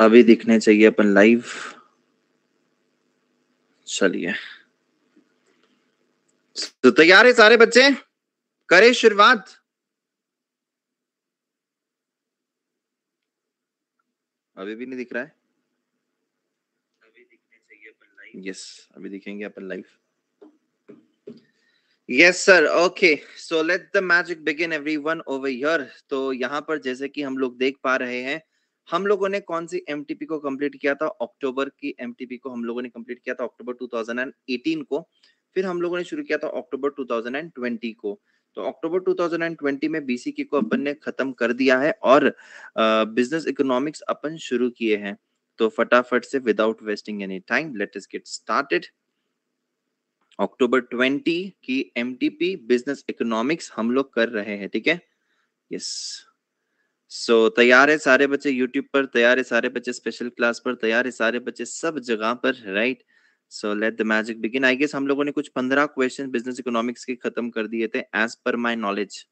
अभी दिखने चाहिए अपन लाइव चलिए तो तैयार है सारे बच्चे करें शुरुआत अभी भी नहीं दिख रहा है अभी दिखने चाहिए अपन यस अभी दिखेंगे अपन live yes sir okay so let the magic begin everyone over here तो यहां पर जैसे कि हम लोग देख पा रहे हैं हम लोगों ने कौन सी एम को कंप्लीट किया था अक्टूबर की एम को हम लोगों ने कंप्लीट किया था अक्टूबर 2018 को फिर हम लोगों ने शुरू किया था अक्टूबर 2020 को तो अक्टूबर 2020 में बीसी को अपन ने खत्म कर दिया है और बिजनेस इकोनॉमिक्स अपन शुरू किए हैं तो फटाफट से without wasting any time let us get started October 20 की एमटीपी बिजनेस इकोनॉमिक्स हम लोग कर रहे हैं ठीक है यस yes. सो so, तैयार है सारे बच्चे यूट्यूब पर तैयार है सारे बच्चे स्पेशल क्लास पर तैयार है सारे बच्चे सब जगह पर right so let the magic begin I guess हम लोगों ने कुछ पंद्रह क्वेश्चन बिजनेस इकोनॉमिक्स के खत्म कर दिए थे as per my knowledge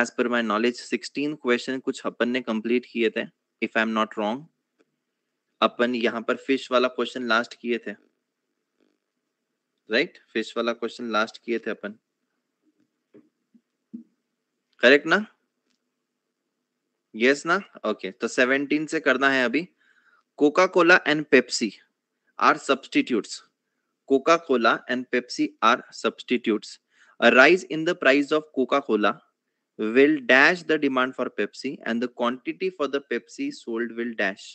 as per my knowledge sixteen question कुछ अपन ने कम्प्लीट किए थे if I am not wrong अपन यहाँ पर फिश वाला क्वेश्चन लास्ट किए थे राइट right? फिश वाला क्वेश्चन लास्ट किए थे अपन करेक्ट ना यस ना ओके तो 17 से करना है अभी Coca Cola and Pepsi are substitutes Coca Cola and Pepsi are substitutes rise in the the of Coca Cola will dash the demand for Pepsi and the quantity for the Pepsi sold will dash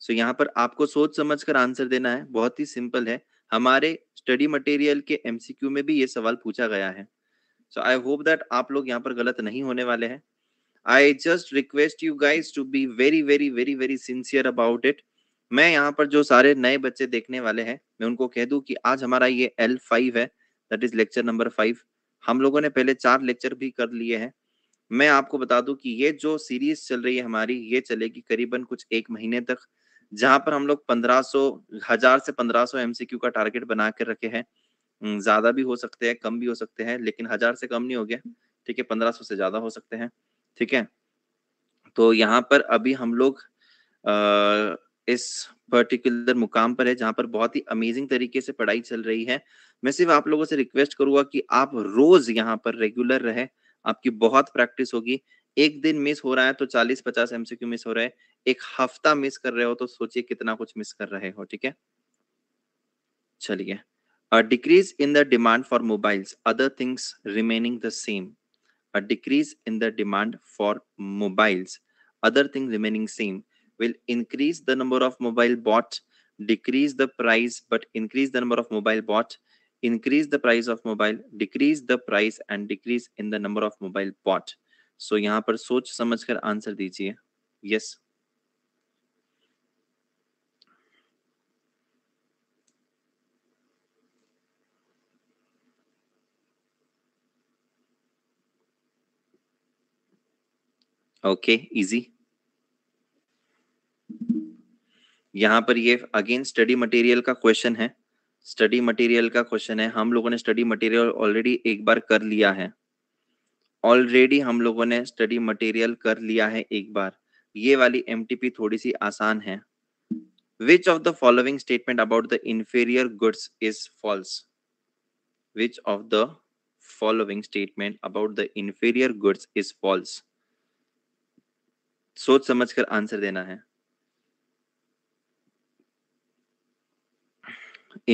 so यहाँ पर आपको सोच समझ कर answer देना है बहुत ही सिंपल है हमारे स्टडी मटेरियल के एमसीक्यू में भी ये सवाल पूछा गया है सो आई होप दैट आप लोग यहाँ पर गलत नहीं होने वाले हैं I just request you guys to be very very very very sincere about it मैं यहाँ पर जो सारे नए बच्चे देखने वाले हैं मैं उनको कह दू कि आज हमारा ये एल फाइव है that is lecture number five हम लोगों ने पहले चार लेक्चर भी कर लिए हैं मैं आपको बता दूं कि ये जो सीरीज चल रही है हमारी ये चलेगी करीबन कुछ एक महीने तक जहां पर हम लोग पंद्रह सौ हजार से पंद्रह सौ एमसीक्यू का टारगेट बना कर रखे हैं ज्यादा भी हो सकते हैं कम भी हो सकते हैं लेकिन हजार से कम नहीं हो गया ठीक है पंद्रह सौ से ज्यादा हो सकते हैं ठीक है तो यहाँ पर अभी हम लोग आ, इस पर्टिकुलर मुकाम पर है जहां पर बहुत ही अमेजिंग तरीके से पढ़ाई चल रही है मैं सिर्फ आप लोगों से रिक्वेस्ट करूंगा कि आप रोज यहाँ पर रेगुलर रहे आपकी बहुत प्रैक्टिस होगी एक दिन मिस हो रहा है तो 40-50 एमसीक्यू मिस हो रहे हैं एक हफ्ता मिस कर रहे हो तो सोचिए कितना कुछ मिस कर रहे हो ठीक है चलिए decrease in the demand for mobiles other things remaining the same a decrease in the demand for mobiles other things remaining same will increase the number of mobile bought decrease the price but increase the number of mobile bought increase the price of mobile decrease the price and decrease in the number of mobile bought so यहाँ पर सोच समझ कर answer दीजिए yes okay easy यहाँ पर ये again study material का क्वेश्चन है स्टडी मटेरियल का क्वेश्चन है हम लोगों ने स्टडी मटेरियल ऑलरेडी एक बार कर लिया है ऑलरेडी हम लोगों ने स्टडी मटेरियल कर लिया है एक बार ये वाली एम थोड़ी सी आसान है which of the following statement about the inferior goods is false which of the following statement about the inferior goods is false सोच समझ कर आंसर देना है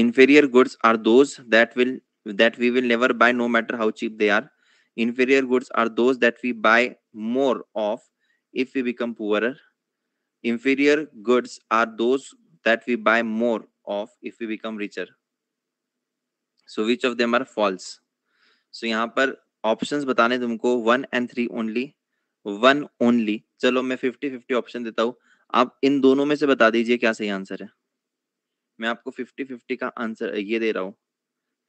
inferior goods are those that will that we will never buy no matter how cheap they are inferior goods are those that we buy more of if we become poor inferior goods are those that we buy more of if we become richer so which of them are false so यहां पर options बताने तुमको one and three only one only चलो मैं fifty fifty option देता हूँ आप इन दोनों में से बता दीजिए क्या सही आंसर है मैं आपको फिफ्टी फिफ्टी का आंसर ये दे रहा हूँ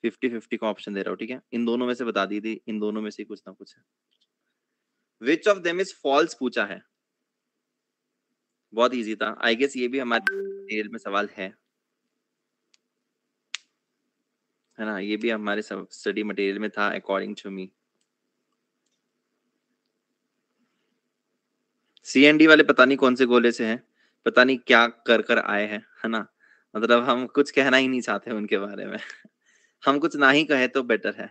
फिफ्टी फिफ्टी का ऑप्शन दे रहा हूँ ठीक है इन दोनों में से बता दीजिए इन दोनों में से कुछ ना कुछ which of them is false पूछा है बहुत इजी था आई गेस ये भी हमारे में सवाल है है ना ये भी हमारे स्टडी मटेरियल में था अकॉर्डिंग टू मी सी वाले पता नहीं कौन से गोले से हैं पता नहीं क्या कर कर आए हैं है ना मतलब हम कुछ कहना ही नहीं चाहते उनके बारे में हम कुछ ना ही कहे तो बेटर है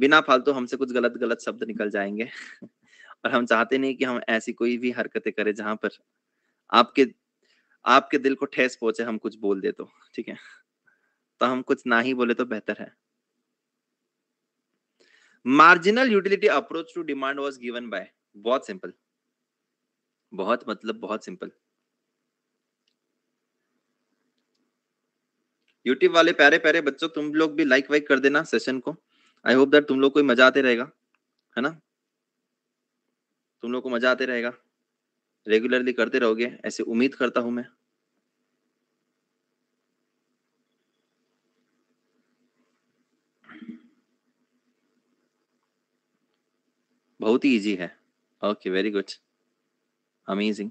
बिना फालतू तो हमसे कुछ गलत गलत शब्द निकल जाएंगे और हम चाहते नहीं कि हम ऐसी कोई भी हरकतें करें जहां पर आपके आपके दिल को ठेस पहुंचे हम कुछ बोल दे तो ठीक है तो हम कुछ ना ही बोले तो बेहतर है marginal utility approach to demand was given by बहुत सिंपल बहुत मतलब बहुत सिंपल यूट्यूब वाले प्यारे प्यारे बच्चों तुम लोग भी लाइक वाइक कर देना सेशन को आई होप दैट तुम लोग को मजा आते रहेगा है ना तुम लोग को मजा आते रहेगा रेगुलरली करते रहोगे ऐसे उम्मीद करता हूं मैं बहुत ही इजी है ओके वेरी गुड amazing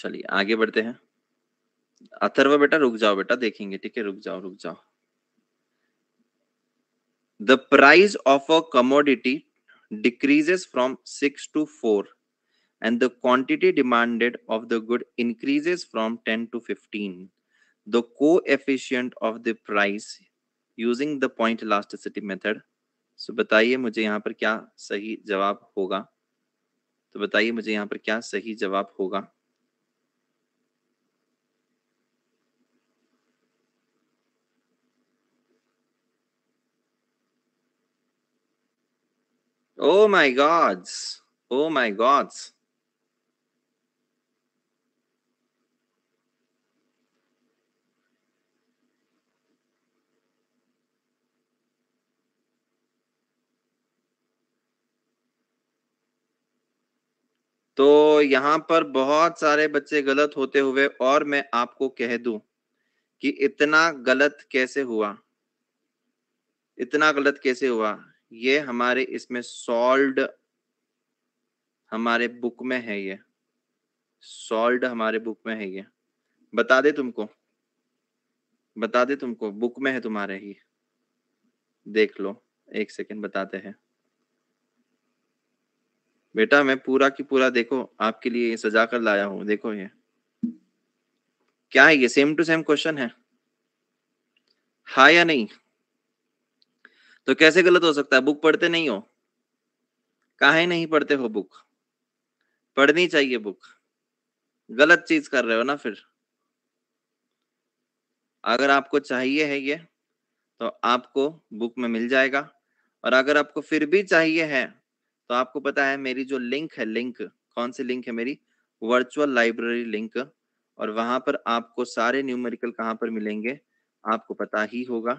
चलिए आगे बढ़ते हैं अथर्व बेटा रुक जाओ बेटा देखेंगे ठीक है रुक जाओ रुक जाओ the price of a commodity decreases from six to four and the quantity demanded of the good increases from ten to fifteen the coefficient of the price using the point elasticity method so, बताइए मुझे यहाँ पर क्या सही जवाब होगा तो बताइए मुझे यहाँ पर क्या सही जवाब होगा Oh my gods. Oh my gods. तो यहाँ पर बहुत सारे बच्चे गलत होते हुए और मैं आपको कह दू कि इतना गलत कैसे हुआ इतना गलत कैसे हुआ ये हमारे इसमें सॉल्ड हमारे बुक में है ये सॉल्ड हमारे बुक में है ये बता दे तुमको बता दे तुमको बुक में है तुम्हारे ही देख लो एक सेकेंड बताते हैं बेटा मैं पूरा की पूरा देखो आपके लिए सजा कर लाया हूं देखो ये क्या है ये सेम टू सेम क्वेश्चन है हा या नहीं तो कैसे गलत हो सकता है बुक पढ़ते नहीं हो कहा नहीं पढ़ते हो बुक पढ़नी चाहिए बुक गलत चीज कर रहे हो ना फिर अगर आपको चाहिए है ये तो आपको बुक में मिल जाएगा और अगर आपको फिर भी चाहिए है तो आपको पता है मेरी जो लिंक है लिंक कौन सी लिंक है मेरी वर्चुअल लाइब्रेरी लिंक और वहां पर आपको सारे न्यूमेरिकल कहाँ पर मिलेंगे आपको पता ही होगा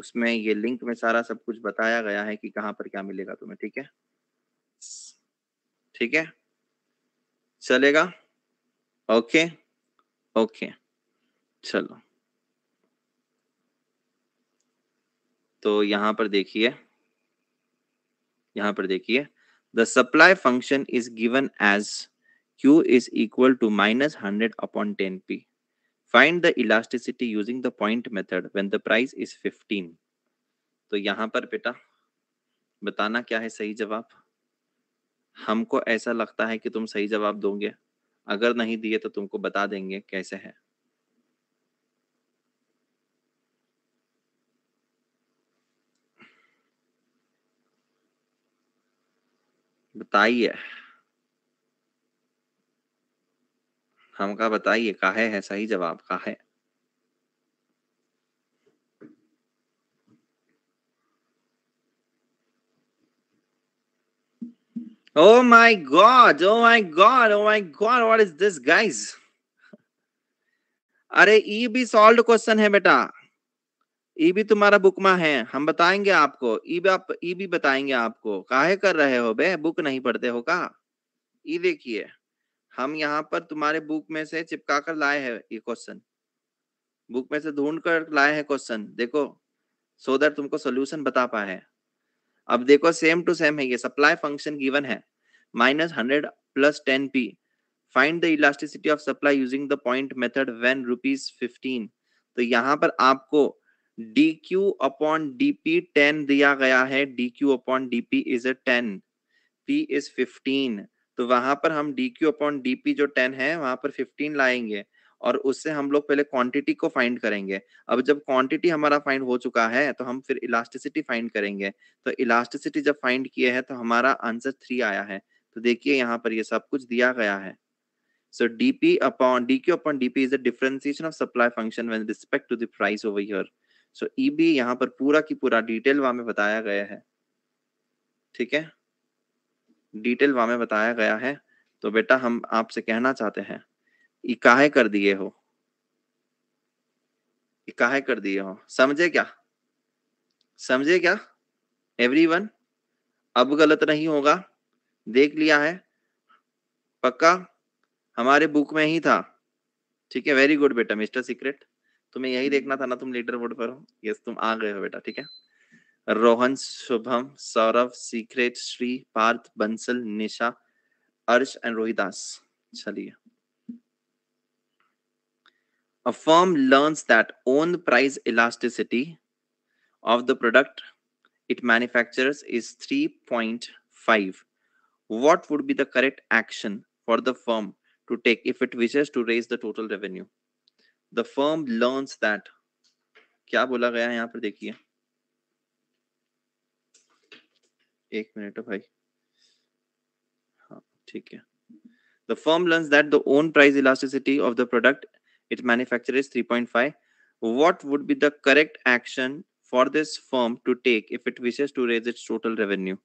उसमें ये लिंक में सारा सब कुछ बताया गया है कि कहाँ पर क्या मिलेगा तुम्हें ठीक है ठीक है चलेगा ओके ओके चलो तो यहां पर देखिए यहां पर देखिए The supply function is given as Q is equal to minus 100 upon 10p. Find the elasticity using the point method when the price is 15. तो यहाँ पर बेटा बताना क्या है सही जवाब हमको ऐसा लगता है कि तुम सही जवाब दोगे अगर नहीं दिए तो तुमको बता देंगे कैसे है बताइए हम का बताइए काहे है सही जवाब काहे oh my God oh my God oh my God what is this guys अरे ई भी सॉल्व क्वेश्चन है बेटा ई भी तुम्हारा बुक बुकमा है हम बताएंगे आपको ई भी आप ई भी बताएंगे आपको काहे कर रहे हो बे बुक नहीं पढ़ते हो का ई देखिए हम यहाँ पर तुम्हारे बुक में से चिपका कर लाए हैं ये क्वेश्चन बुक में से ढूंढ कर लाए हैं क्वेश्चन देखो सो दैट तुमको सोल्यूशन बता पाए अब देखो सेम टू सेम है ये सप्लाई फंक्शन गिवन है minus hundred plus ten P find the elasticity of supply using the point method when rupees fifteen तो यहाँ पर आपको D Q upon D P ten दिया गया है D Q upon D P is a ten P is fifteen तो वहां पर हम D Q upon D P जो टेन है वहां पर फिफ्टीन लाएंगे और उससे हम लोग पहले क्वांटिटी को फाइंड करेंगे अब जब क्वांटिटी हमारा फाइंड हो चुका है तो हम फिर इलास्टिसिटी फाइंड करेंगे तो इलास्टिसिटी जब फाइंड किए है तो हमारा आंसर थ्री आया है तो देखिए यहाँ पर ये यह सब कुछ दिया गया है so DP upon D Q upon DP is the differentiation of supply function with respect to the price over here so E B यहाँ पर पूरा की पूरा डिटेल वहां में बताया गया है ठीक है डिटेल वहां में बताया गया है तो बेटा हम आपसे कहना चाहते हैं इकाहे कर दिए हो इकाहे कर दिए हो समझे क्या समझे क्या एवरीवन अब गलत नहीं होगा देख लिया है पक्का हमारे बुक में ही था ठीक है वेरी गुड बेटा मिस्टर सीक्रेट तुम्हें यही देखना था ना तुम लीडर बोर्ड पर हो यस तुम आ गए हो बेटा ठीक है रोहन शुभम सौरभ सीक्रेट श्री पार्थ बंसल निशा अर्श एंड रोहिदास चलिए A firm learns that own price elasticity of the product it manufactures is 3.5. What would be the correct action for the firm to take if it wishes to raise the total revenue? The firm learns that क्या बोला गया है यहाँ पर देखिए एक minute भाई हाँ ठीक है the firm learns that the own price elasticity of the product it manufactures 3.5 what would be the correct action for this firm to take if it wishes to raise its total revenue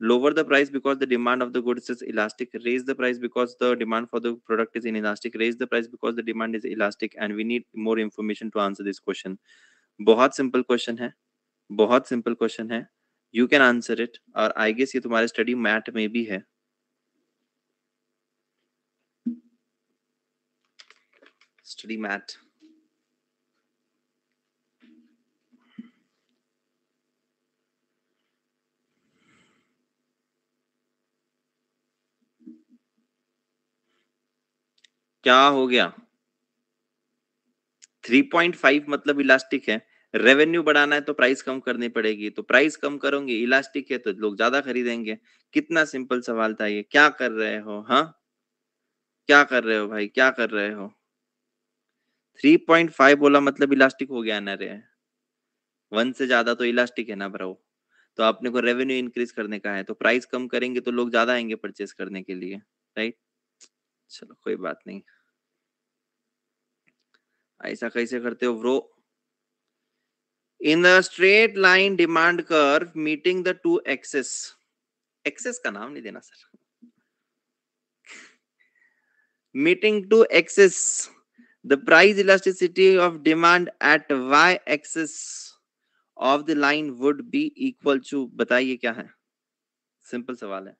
lower the price because the demand of the goods is elastic raise the price because the demand for the product is inelastic raise the price because the demand is elastic and we need more information to answer this question बहुत simple question है बहुत simple question है you can answer it और I guess ये तुम्हारे study mat में भी है स्टडी मैट क्या हो गया 3.5 मतलब इलास्टिक है रेवेन्यू बढ़ाना है तो प्राइस कम करनी पड़ेगी तो प्राइस कम करोगे इलास्टिक है तो लोग ज्यादा खरीदेंगे कितना सिंपल सवाल था ये क्या कर रहे हो हाँ क्या कर रहे हो भाई क्या कर रहे हो 3.5 बोला मतलब इलास्टिक हो गया ना रे वन से ज्यादा तो इलास्टिक है ना ब्रो तो आपने को रेवेन्यू इंक्रीज करने का है तो प्राइस कम करेंगे तो लोग ज्यादा आएंगे परचेस करने के लिए राइट चलो कोई बात नहीं ऐसा कैसे करते हो bro in the straight line demand curve meeting the two axis axis का नाम नहीं देना sir meeting two axis the price elasticity of demand at Y axis of the line would be equal to बताइए क्या है simple सवाल है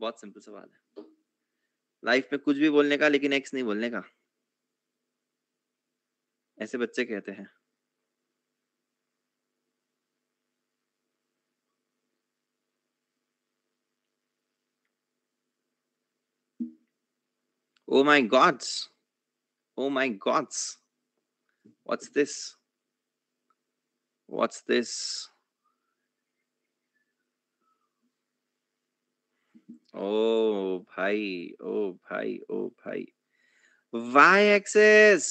बहुत सिंपल सवाल है लाइफ में कुछ भी बोलने का लेकिन एक्स नहीं बोलने का ऐसे बच्चे कहते हैं Oh my gods. Oh my gods. What's this? What's this? Oh, bhai. Oh, bhai. Oh, bhai. Y axis.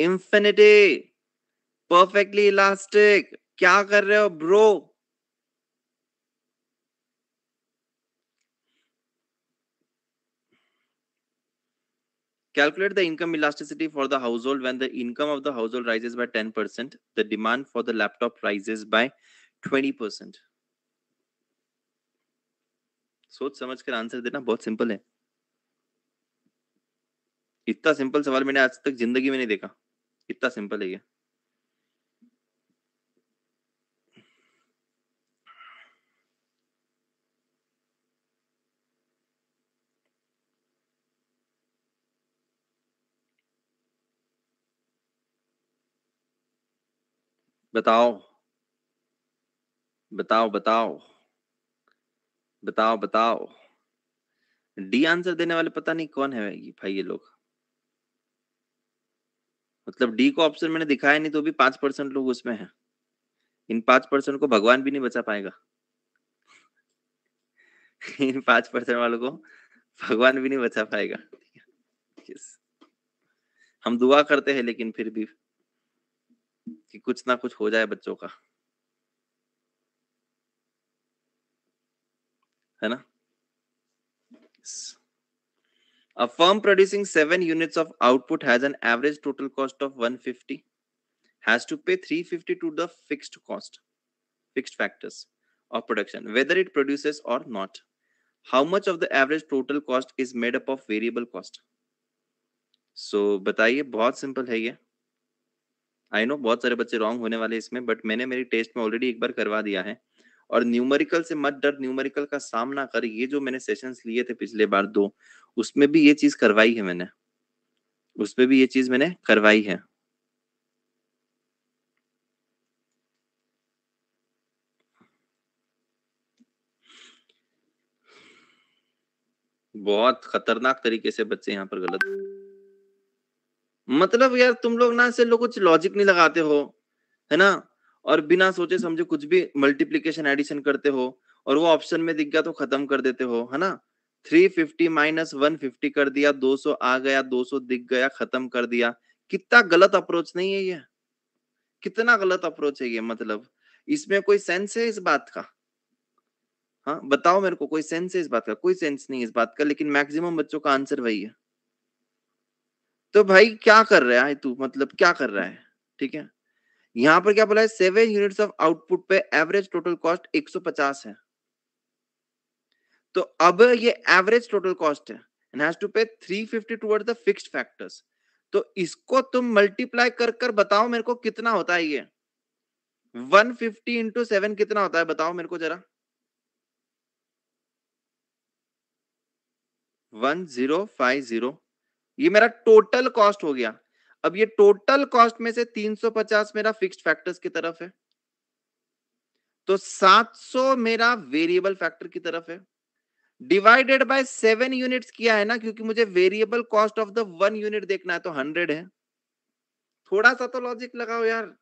Infinity perfectly elastic क्या कर रहे हो bro Calculate the income elasticity for the household when the income of the household rises by 10%, the demand for the laptop rises by 20%. सोच समझ कर answer देना बहुत simple है इतना सिंपल सवाल मैंने आज तक जिंदगी में नहीं देखा इतना सिंपल है ये बताओ बताओ बताओ बताओ बताओ डी आंसर देने वाले पता नहीं कौन है भाई ये लोग मतलब डी को ऑप्शन मैंने दिखाया नहीं तो भी पांच परसेंट लोग उसमें हैं इन पांच परसेंट को भगवान भी नहीं बचा पाएगा इन पांच परसेंट वालों को भगवान भी नहीं बचा पाएगा हम दुआ करते हैं लेकिन फिर भी कि कुछ ना कुछ हो जाए बच्चों का है ना A firm producing seven units of output has an average total cost of 150, has to pay 350 to the fixed cost, fixed factors of production, whether it produces or not. How much of the average total cost is made up of variable cost? so, बताइए बहुत simple है ये I know बहुत सारे बच्चे wrong होने वाले इसमें बट मैंने मेरी टेस्ट में ऑलरेडी एक बार करवा दिया है और न्यूमेरिकल से मत डर न्यूमेरिकल का सामना कर ये जो मैंने सेशंस लिए थे पिछले बार दो उसमें भी ये चीज करवाई है मैंने उसमें भी ये चीज मैंने करवाई है बहुत खतरनाक तरीके से बच्चे यहाँ पर गलत मतलब यार तुम लोग ना ऐसे लोग कुछ लॉजिक नहीं लगाते हो है ना और बिना सोचे समझे कुछ भी मल्टीप्लीकेशन एडिशन करते हो और वो ऑप्शन में दिख गया तो खत्म कर देते हो है ना 350 माइनस 150 कर दिया 200 आ गया 200 दिख गया खत्म कर दिया कितना गलत अप्रोच नहीं है ये कितना गलत अप्रोच है ये मतलब इसमें कोई सेंस है इस बात का हाँ बताओ मेरे को कोई सेंस है इस बात का कोई सेंस नहीं इस बात का लेकिन मैक्सिमम बच्चों का आंसर वही है तो भाई क्या कर रहा है तू मतलब क्या कर रहा है ठीक है यहाँ पर क्या बोला है सेवन यूनिट्स ऑफ आउटपुट पे एवरेज टोटल कॉस्ट 150 है तो अब ये एवरेज टोटल कॉस्ट है and has to pay 350 towards the fixed factors तो इसको तुम मल्टीप्लाई कर कर बताओ मेरे को कितना होता है ये 150 फिफ्टी 7 कितना होता है बताओ मेरे को जरा 1050 ये मेरा टोटल कॉस्ट हो गया अब ये टोटल कॉस्ट में से 350 मेरा फिक्स्ड फैक्टर्स की तरफ है तो 700 मेरा वेरिएबल फैक्टर की तरफ है डिवाइडेड बाय सेवन यूनिट किया है ना क्योंकि मुझे variable cost of the one unit देखना है तो हंड्रेड है थोड़ा सा तो लॉजिक लगाओ यार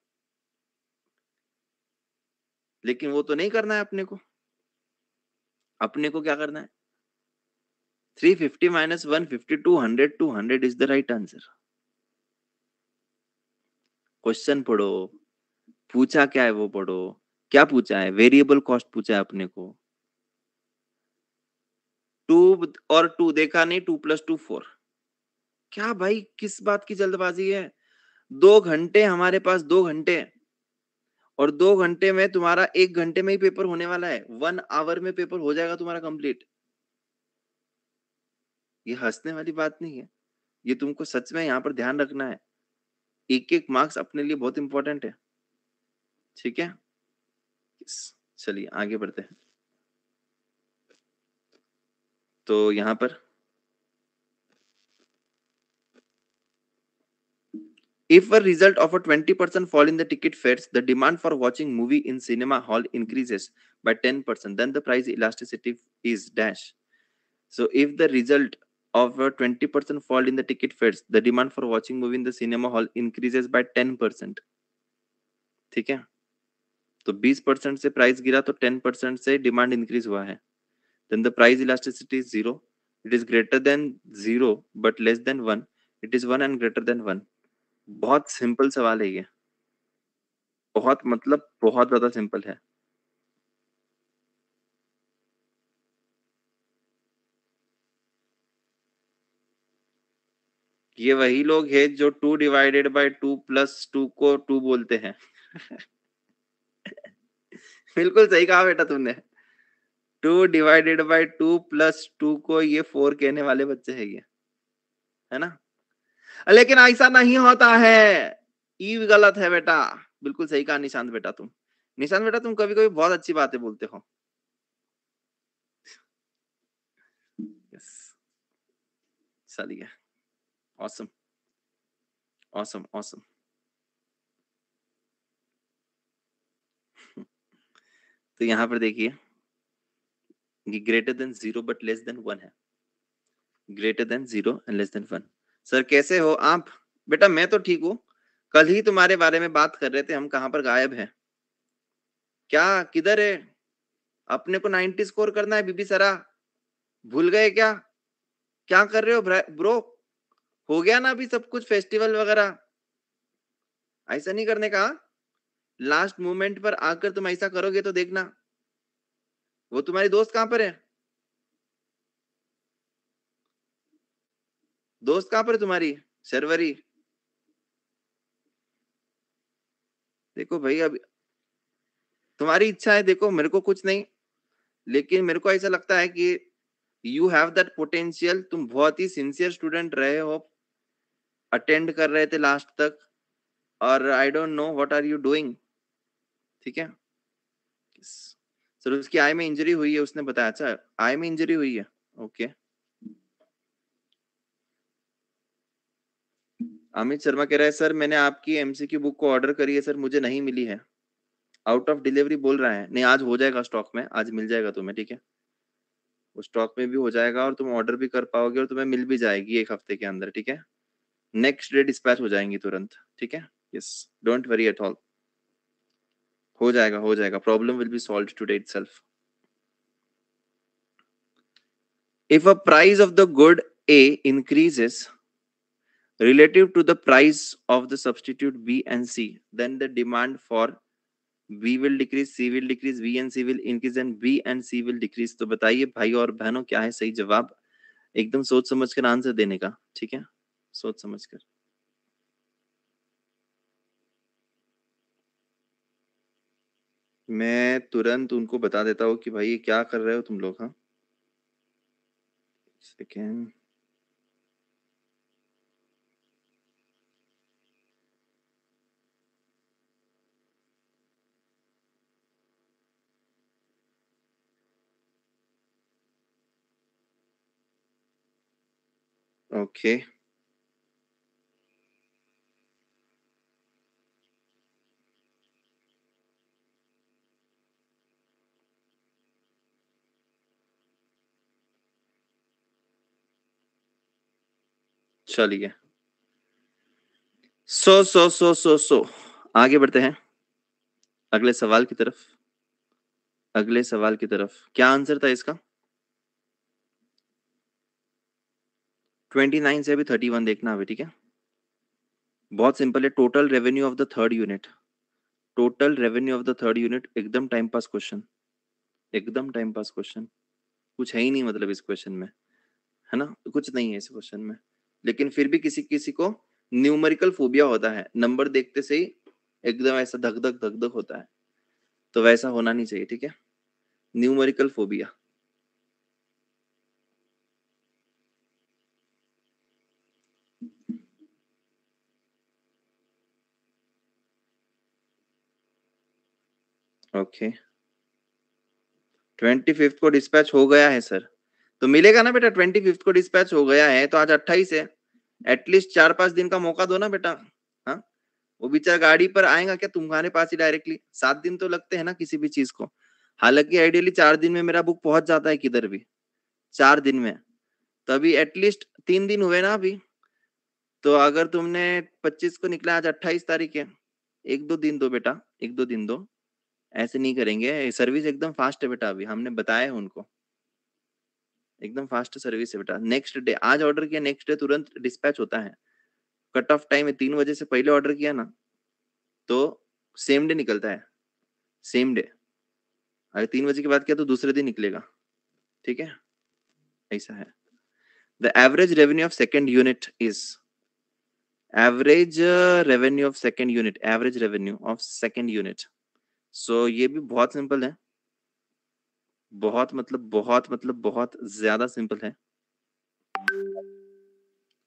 लेकिन वो तो नहीं करना है अपने को अपने को क्या करना है three fifty minus one fifty two hundred two hundred is the right answer question पढ़ो पूछा क्या है वो पढ़ो क्या पूछा है वेरिएबल कॉस्ट पूछा है अपने को टू और टू देखा नहीं टू प्लस टू फोर क्या भाई किस बात की जल्दबाजी है दो घंटे हमारे पास दो घंटे और दो घंटे में तुम्हारा एक घंटे में ही पेपर होने वाला है वन आवर में पेपर हो जाएगा तुम्हारा कंप्लीट ये हंसने वाली बात नहीं है ये तुमको सच में यहाँ पर ध्यान रखना है एक एक मार्क्स अपने लिए बहुत इंपॉर्टेंट है ठीक है चलिए आगे बढ़ते हैं तो यहाँ पर If a result of a 20% fall in the ticket fares, the demand for watching movie in cinema hall increases by 10%, then the price elasticity is dash. So if the result of a 20% fall in the ticket fares, the demand for watching movie in the cinema hall increases by 10%. ठीक है तो 20 percent से price गिरा तो 10 percent से demand increase हुआ है then the price elasticity is zero. it is greater than zero but less than one. it is one and greater than one. बहुत सिंपल सवाल है ये बहुत मतलब बहुत ज्यादा सिंपल है ये वही लोग हैं जो two divided by two plus two को टू बोलते हैं बिल्कुल सही कहा बेटा तुमने two divided by two plus two को ये फोर कहने वाले बच्चे है ये है ना लेकिन ऐसा नहीं होता है ईव गलत है बेटा बिल्कुल सही कहा निशांत बेटा तुम निशांत बेटा तुम कभी कभी बहुत अच्छी बातें बोलते हो ऑसम ऑसम ऑसम तो यहाँ पर देखिए greater than zero but less than one है greater than zero and less than one sir कैसे हो आप बेटा मैं तो ठीक हूँ कल ही तुम्हारे बारे में बात कर रहे थे हम कहां पर गायब हैं क्या किधर है अपने को 90 स्कोर करना है बीबी सरा भूल गए क्या क्या कर रहे हो ब्रो हो गया ना अभी सब कुछ फेस्टिवल वगैरह ऐसा नहीं करने का लास्ट हाँ? मोमेंट पर आकर तुम ऐसा करोगे तो देखना वो तुम्हारी दोस्त कहां पर है दोस्त कहां पर है तुम्हारी सरवरी देखो भाई अब तुम्हारी इच्छा है देखो मेरे को कुछ नहीं लेकिन मेरे को ऐसा लगता है कि यू हैव दैट पोटेंशियल तुम बहुत ही सिंसियर स्टूडेंट रहे हो अटेंड कर रहे थे लास्ट तक और I don't know what are you doing ठीक है सर उसकी आई में इंजरी हुई है उसने बताया अच्छा आई में इंजरी हुई है ओके अमित शर्मा कह रहा है सर मैंने आपकी एमसीक्यू बुक को ऑर्डर करी है सर मुझे नहीं मिली है आउट ऑफ डिलीवरी बोल रहा है नहीं आज हो जाएगा स्टॉक में आज मिल जाएगा तुम्हें ठीक है वो स्टॉक में भी हो जाएगा और तुम ऑर्डर भी कर पाओगे और तुम्हें मिल भी जाएगी एक हफ्ते के अंदर ठीक है नेक्स्ट डे डिस्पैच हो जाएंगी तुरंत ठीक है yes don't worry at all हो जाएगा हो जाएगा problem will be solve today itself if a price of the good A increases relative to the price of the substitute B and C then the demand for B will decrease C will decrease B and C will increase and B and C will decrease तो बताइए भाई और बहनों क्या है सही जवाब एकदम सोच समझ कर आंसर देने का ठीक है सोच समझ कर मैं तुरंत उनको बता देता हूँ कि भाई ये क्या कर रहे हो तुम लोग हाँ सेकेंड Okay. चलिए सो सो सो सो सो आगे बढ़ते हैं अगले सवाल की तरफ अगले सवाल की तरफ क्या आंसर था इसका नाइन से अभी वन देखना अभी ठीक है बहुत सिंपल है total revenue of the third unit total revenue of the third unit एकदम टाइम पास क्वेश्चन एकदम टाइम पास क्वेश्चन कुछ है ही नहीं मतलब इस क्वेश्चन में है ना कुछ नहीं है इस क्वेश्चन में लेकिन फिर भी किसी किसी को न्यूमेरिकल फोबिया होता है नंबर देखते से ही एकदम ऐसा धक धक धक धक होता है तो वैसा होना नहीं चाहिए ठीक है numerical phobia okay twenty fifth को डिस्पैच हो गया है सर तो मिलेगा ना बेटा ट्वेंटी फिफ्थ को डिस्पैच हो गया है तो आज अट्ठाईस है एटलीस्ट चार पांच दिन का मौका दो ना बेटा हाँ वो बेचारा गाड़ी पर आएगा क्या तुम्हारे पास ही डायरेक्टली सात दिन तो लगते है ना किसी भी चीज को हालांकि आइडियली चार दिन में मेरा बुक पहुंच जाता है किधर भी चार दिन में तो अभी एटलीस्ट तीन दिन हुए ना अभी तो अगर तुमने पच्चीस को निकला आज अट्ठाईस तारीख है एक दो दिन दो बेटा एक दो दिन दो ऐसे नहीं करेंगे सर्विस एकदम फास्ट है बेटा अभी हमने बताया है उनको एकदम फास्ट सर्विस है बेटा नेक्स्ट डे आज ऑर्डर किया नेक्स्ट डे तुरंत डिस्पैच होता है कट ऑफ टाइम है तीन बजे से पहले ऑर्डर किया ना तो सेम डे निकलता है सेम डे अगर तीन बजे के बाद किया तो दूसरे दिन निकलेगा ठीक है ऐसा है the average revenue of second unit is average revenue of second unit average revenue of second unit so ये भी बहुत सिंपल है बहुत मतलब बहुत मतलब बहुत ज्यादा सिंपल है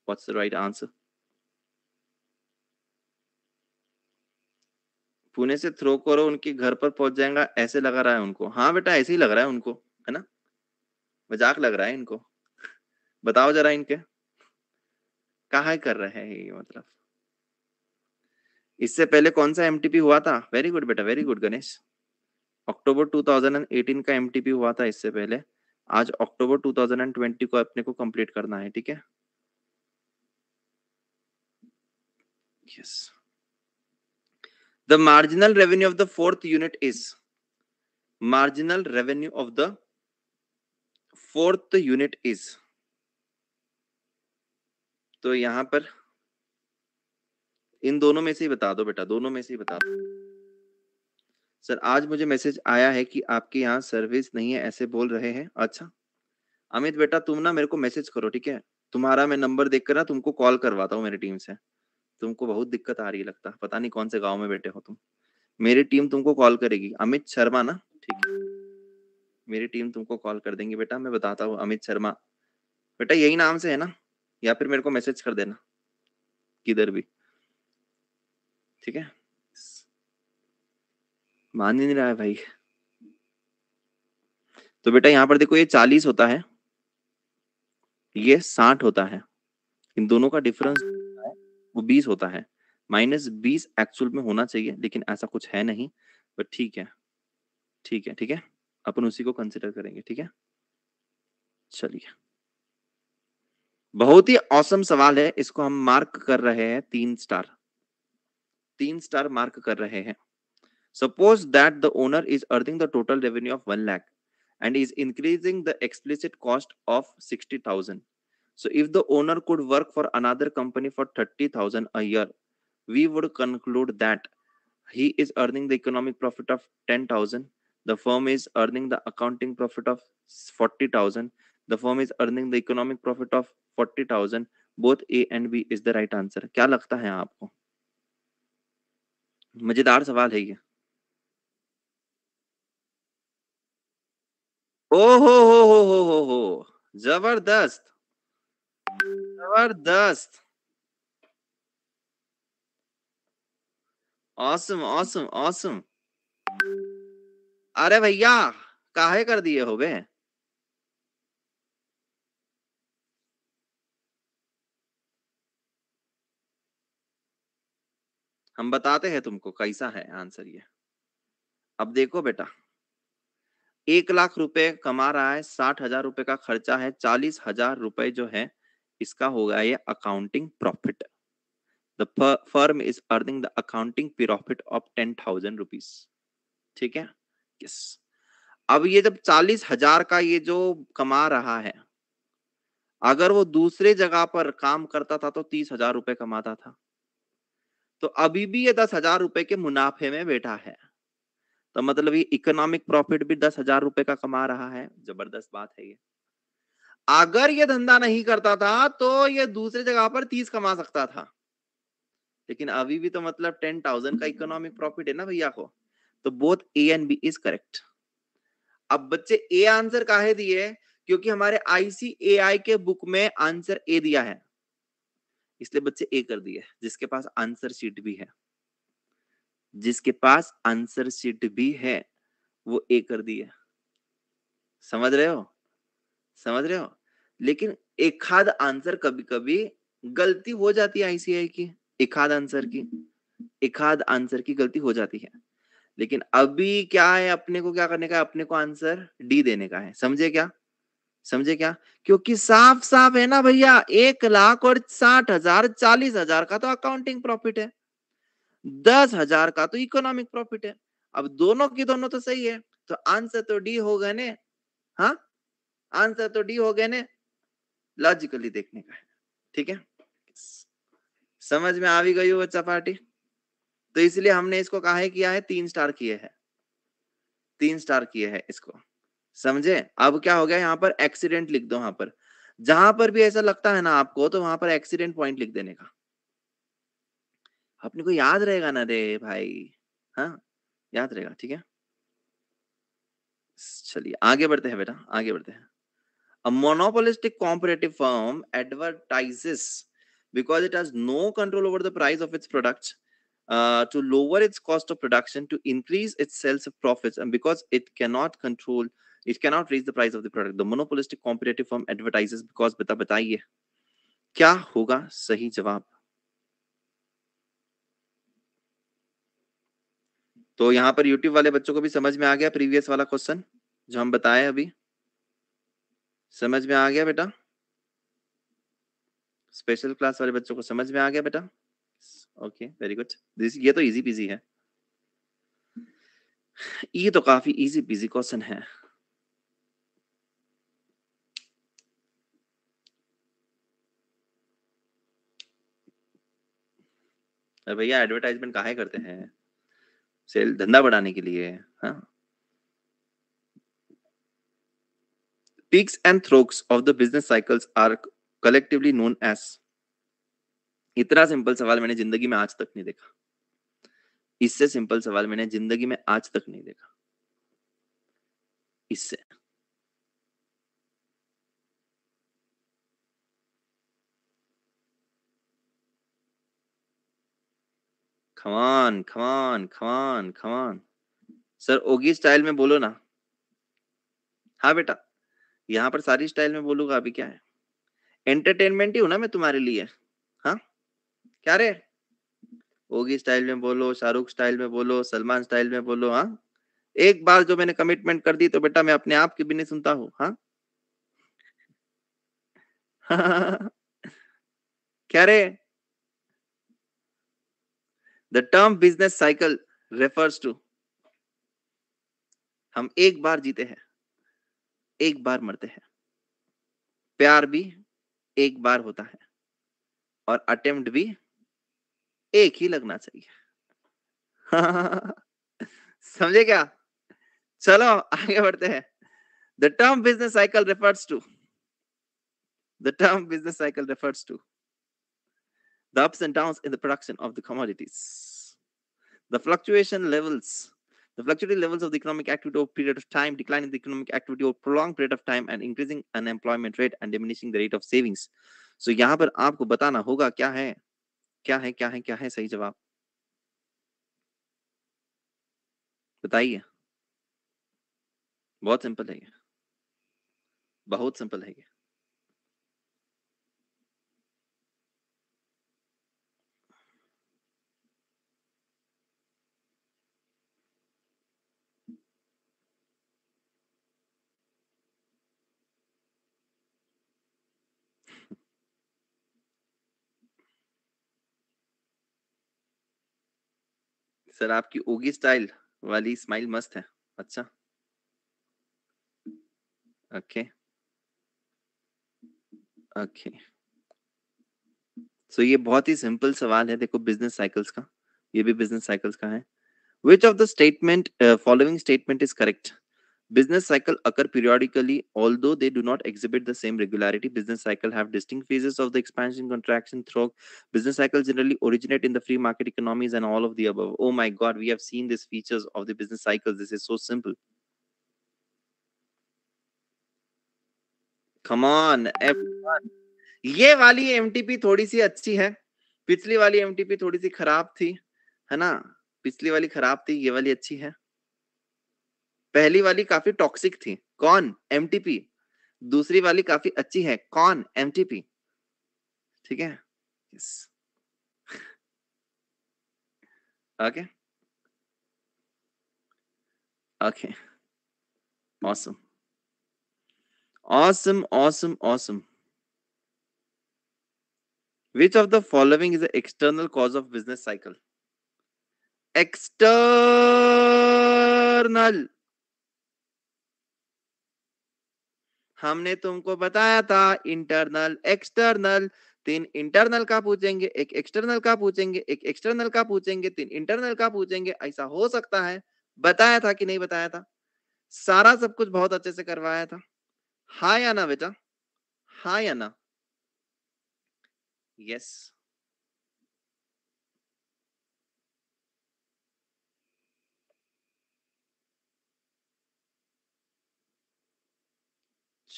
what's the right answer Pune से थ्रो करो उनके घर पर पहुंच जाएगा ऐसे लगा रहा है उनको हाँ बेटा ऐसे ही लग रहा है उनको है ना मजाक लग रहा है इनको बताओ जरा इनके कहा कर रहे हैं ये मतलब इससे पहले कौन सा एमटीपी हुआ था वेरी गुड बेटा वेरी गुड गणेश अक्टूबर 2018 का एम हुआ था इससे पहले आज अक्टूबर 2020 को अपने को कंप्लीट करना है ठीक है yes the marginal revenue of the fourth unit is marginal revenue of the fourth unit is तो यहां पर इन दोनों में से ही बता दो बेटा दोनों में से ही बता दो सर आज मुझे मैसेज आया है कि आपके यहाँ सर्विस नहीं है ऐसे बोल रहे हैं अच्छा अमित बेटा तुम ना मेरे को मैसेज करो ठीक है तुम्हारा मैं नंबर देख ना तुमको कॉल करवाता हूँ मेरी टीम से तुमको बहुत दिक्कत आ रही है लगता पता नहीं कौन से गाँव में बैठे हो तुम मेरी टीम तुमको कॉल करेगी अमित शर्मा ना ठीक है मेरी टीम तुमको कॉल कर देंगी बेटा मैं बताता हूँ अमित शर्मा बेटा यही नाम से है ना या फिर मेरे को मैसेज कर देना किधर भी ठीक है मान ही नहीं रहा है भाई तो बेटा यहाँ पर देखो ये चालीस होता है ये साठ होता है इन दोनों का डिफरेंस वो बीस होता है माइनस बीस एक्चुअल में होना चाहिए लेकिन ऐसा कुछ है नहीं बट ठीक है ठीक है ठीक है अपन उसी को कंसिडर करेंगे ठीक है चलिए बहुत ही औसम सवाल है इसको हम मार्क कर रहे हैं तीन स्टार तीन स्टार मार्क कर रहे हैं Suppose that the owner is earning the total revenue of 1 lakh and is increasing the explicit cost of 60,000. So if the owner could work for another company for 30,000 a year, we would conclude that he is earning the economic profit of 10,000. The firm is earning the accounting profit of 40,000. The firm is earning the economic profit of 40,000. Both A and B is the right answer. क्या लगता है आपको मजेदार सवाल है ये ओहो हो हो हो हो हो हो जबरदस्त जबरदस्त ऑसम ऑसम ऑसम अरे भैया काहे कर दिए हो गए हम बताते हैं तुमको कैसा है आंसर ये अब देखो बेटा एक लाख रुपए कमा रहा है साठ हजार रुपए का खर्चा है चालीस हजार रुपए जो है इसका होगा ये accounting profit the firm is earning the accounting profit of ten thousand rupees ठीक है yes. अब ये जब चालीस हजार का ये जो कमा रहा है अगर वो दूसरे जगह पर काम करता था तो तीस हजार रुपए कमाता था तो अभी भी ये दस हजार रुपए के मुनाफे में बैठा है तो मतलब ये इकोनॉमिक प्रॉफिट भी दस हजार रुपए का कमा रहा है जबरदस्त बात है ये अगर ये धंधा नहीं करता था तो ये दूसरे जगह पर तीस कमा सकता था लेकिन अभी भी तो मतलब टेन थाउजेंड का इकोनॉमिक प्रॉफिट है ना भैया को तो both A and B is correct अब बच्चे ए आंसर काहे दिए क्योंकि हमारे आईसीएआई के बुक में आंसर ए दिया है इसलिए बच्चे ए कर दिए जिसके पास आंसर शीट भी है जिसके पास आंसर शीट भी है वो ए कर दिया समझ रहे हो समझ रहे हो लेकिन एक आध आंसर कभी कभी गलती हो जाती है आईसीआई की एक आध आंसर की एक आध आंसर की गलती हो जाती है लेकिन अभी क्या है अपने को क्या करने का है अपने को आंसर डी देने का है समझे क्या समझे क्या क्योंकि साफ साफ है ना भैया एक लाख और साठ हजार चालीस हजार का तो अकाउंटिंग प्रॉफिट है दस हजार का तो इकोनॉमिक प्रॉफिट है अब दोनों की दोनों तो सही है तो आंसर तो डी हो गए ने हाँ आंसर तो डी हो गए ने लॉजिकली देखने का है ठीक है समझ में आ भी गई हो चपाटी तो इसलिए हमने इसको कहा है किया है तीन स्टार किए है तीन स्टार किए है इसको समझे अब क्या हो गया यहाँ पर एक्सीडेंट लिख दो यहाँ पर जहां पर भी ऐसा लगता है ना आपको तो वहां पर एक्सीडेंट पॉइंट लिख देने का अपने को याद रहेगा ना रे भाई हाँ याद रहेगा ठीक है चलिए आगे बढ़ते हैं बेटा आगे बढ़ते हैं A monopolistic cooperative firm advertises because it has no control over the price of its products uh, to lower its cost of production to increase its sales profits and because it cannot control it cannot raise the price of the product the monopolistic competitive firm advertises because bata bataiye क्या होगा सही जवाब तो यहाँ पर YouTube वाले बच्चों को भी समझ में आ गया प्रीवियस वाला क्वेश्चन जो हम बताए अभी समझ में आ गया बेटा स्पेशल क्लास वाले बच्चों को समझ में आ गया बेटा ओके वेरी गुड ये तो इजी पीजी है ये तो काफी इजी पीजी क्वेश्चन है भैया एडवर्टाइजमेंट कहा करते हैं सेल धंधा बढ़ाने के लिए हाँ and troughs of the business cycles are collectively known as इतना सिंपल सवाल मैंने जिंदगी में आज तक नहीं देखा इससे सिंपल सवाल मैंने जिंदगी में आज तक नहीं देखा इससे खमान खमान खमान खमान सर ओगी स्टाइल में बोलो ना हाँ बेटा यहाँ पर सारी स्टाइल में बोलूंगा अभी क्या है एंटरटेनमेंट ही हूं ना मैं तुम्हारे लिए हाँ क्या रे ओगी स्टाइल में बोलो शाहरुख स्टाइल में बोलो सलमान स्टाइल में बोलो हाँ एक बार जो मैंने कमिटमेंट कर दी तो बेटा मैं अपने आप की भी नहीं सुनता हूँ हाँ क्या रे the term business cycle refers to हम एक बार जीते हैं एक बार मरते हैं प्यार भी एक बार होता है और अटेम्प्ट भी एक ही लगना चाहिए समझे क्या चलो आगे बढ़ते हैं the term business cycle refers to the term business cycle refers to the ups and downs in the production of the commodities, the fluctuation levels, the fluctuating levels of the economic activity over period of time, declining the economic activity over prolonged period of time, and increasing unemployment rate and diminishing the rate of savings. so, यहाँ पर आपको बताना होगा क्या है क्या है क्या है क्या है सही जवाब बताइए बहुत सिंपल है ये बहुत सिंपल है ये सर आपकी ओगी स्टाइल वाली स्माइल मस्त है अच्छा ओके ओके सो ये बहुत ही सिंपल सवाल है देखो बिजनेस साइकिल्स का ये भी बिजनेस साइकिल्स का है which of the statement following statement is correct Business cycle occur periodically, although they do not exhibit the same regularity. Business cycle have distinct phases of the expansion, contraction, through. Business cycles generally originate in the free market economies and all of the above. Oh my God, we have seen these features of the business cycles. This is so simple. Come on, F1. ये वाली MTP थोड़ी सी अच्छी है पिछली वाली MTP थोड़ी सी खराब थी है ना पिछली वाली खराब थी ये वाली अच्छी है पहली वाली काफी टॉक्सिक थी कौन एम दूसरी वाली काफी अच्छी है कौन एम ठीक है okay okay awesome awesome awesome awesome which of the following is external cause of business cycle external हमने तुमको बताया था इंटरनल एक्सटर्नल तीन इंटरनल का पूछेंगे एक एक्सटर्नल का पूछेंगे एक एक्सटर्नल का पूछेंगे तीन इंटरनल का पूछेंगे ऐसा हो सकता है बताया था कि नहीं बताया था सारा सब कुछ बहुत अच्छे से करवाया था हा या ना बेटा हा या ना यस yes.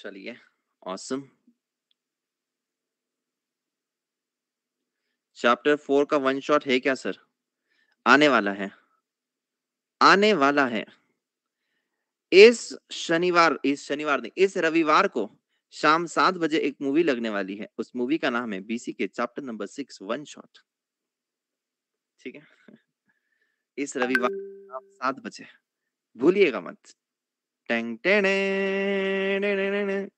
चलिए ऑसम चैप्टर फोर का वन शॉट है क्या सर आने वाला है आने वाला है इस शनिवार इस शनिवार नहीं इस रविवार को शाम सात बजे एक मूवी लगने वाली है उस मूवी का नाम है बीसी के chapter number six one shot ठीक है इस रविवार सात बजे भूलिएगा मत Dang, dang, dang,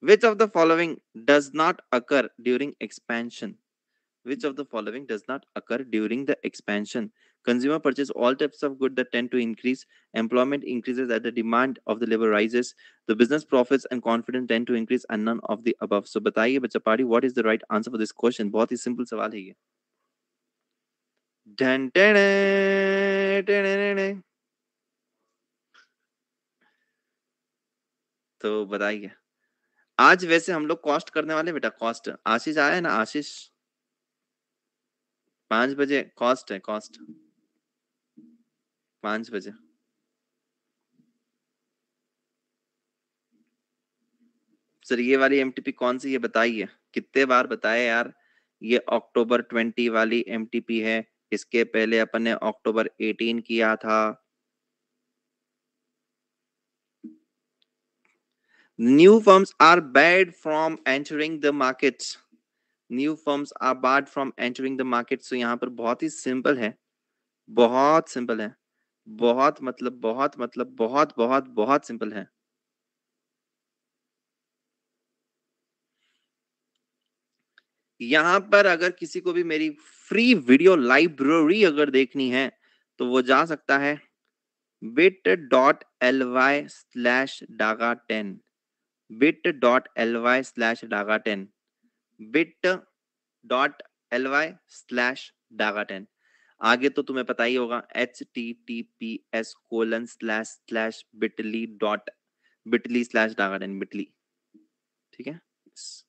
Which of the following does not occur during expansion? Which of the following does not occur during the expansion? Consumer purchase all types of goods that tend to increase. Employment increases as the demand of the labor rises. The business profits and confidence tend to increase, and none of the above. So, बताइए बच्चा party, what is the right answer for this question? बहुत ही simple Dun, dun, dun, dun, dun, dun, dun, ये. तो बताइए आज वैसे हम लोग कॉस्ट करने वाले बेटा कॉस्ट आशीष आया है ना आशीष पांच बजे कॉस्ट है कॉस्ट पांच बजे सर ये वाली एमटीपी कौन सी ये बताइए कितने बार बताए यार ये अक्टूबर ट्वेंटी वाली एमटीपी है इसके पहले अपन ने अक्टूबर एटीन किया था new firms are barred from entering the markets. New firms are barred from entering the market So यहाँ पर बहुत ही सिंपल है बहुत सिंपल है बहुत मतलब बहुत मतलब बहुत बहुत बहुत सिंपल है यहां पर अगर किसी को भी मेरी फ्री वीडियो लाइब्रेरी अगर देखनी है तो वो जा सकता है bit dot L Y slash Daga ten bit.ly slash daga10 bit.ly slash daga10 आगे तो तुम्हें पता ही होगा H T T P S colon slash slash bitly dot bitly slash Daga ten bitly ठीक है सो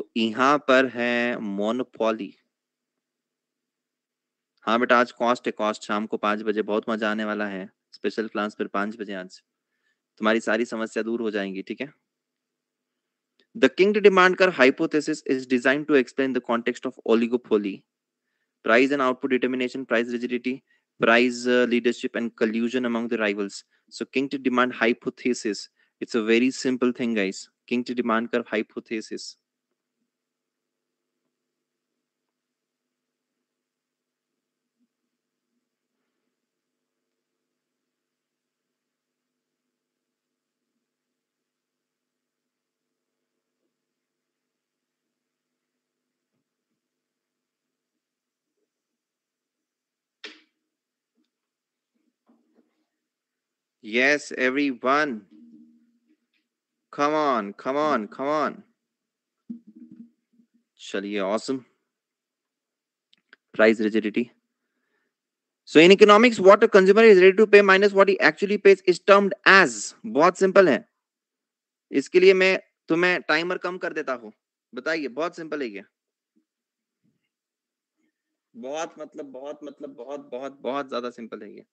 so, यहां पर है मोनोपोली हाँ बेटा आज कॉस्ट है कॉस्ट शाम को पांच बजे बहुत मजा आने वाला है स्पेशल क्लास फिर पांच बजे आज तुम्हारी सारी समस्या दूर हो जाएंगी ठीक है the kinked demand curve hypothesis is design to explain the context of oligopoly price and output determination price rigidity price leadership and collusion among the rivals so kinked demand hypothesis it's a very simple thing guys kinked demand curve hypothesis Yes, everyone. Come on, come on, come on. चलिए awesome. Price rigidity. So in economics, what a consumer is ready to pay minus what he actually pays is termed as. बहुत simple है इसके लिए मैं तुम्हें timer कम कर देता हूँ बताइए बहुत simple है क्या? बहुत मतलब बहुत मतलब बहुत बहुत बहुत ज्यादा simple है क्या?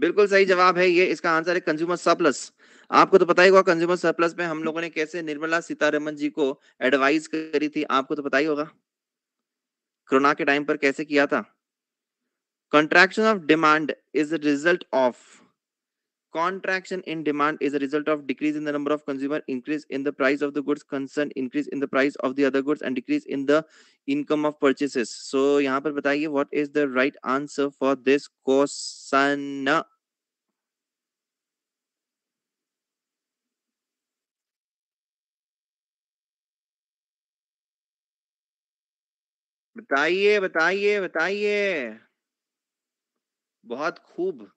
बिल्कुल सही जवाब है ये इसका आंसर है कंज्यूमर सरप्लस आपको तो पता ही होगा कंज्यूमर सरप्लस में हम लोगों ने कैसे निर्मला सीतारमन जी को एडवाइस करी थी आपको तो पता ही होगा कोरोना के टाइम पर कैसे किया था contraction of demand is the result of contraction in demand is a result of decrease in the number of consumer increase in the price of the goods concerned increase in the price of the other goods and decrease in the income of purchases so यहाँ पर बताइए what is the right answer for this question बताइए बताइए बताइए बहुत खूब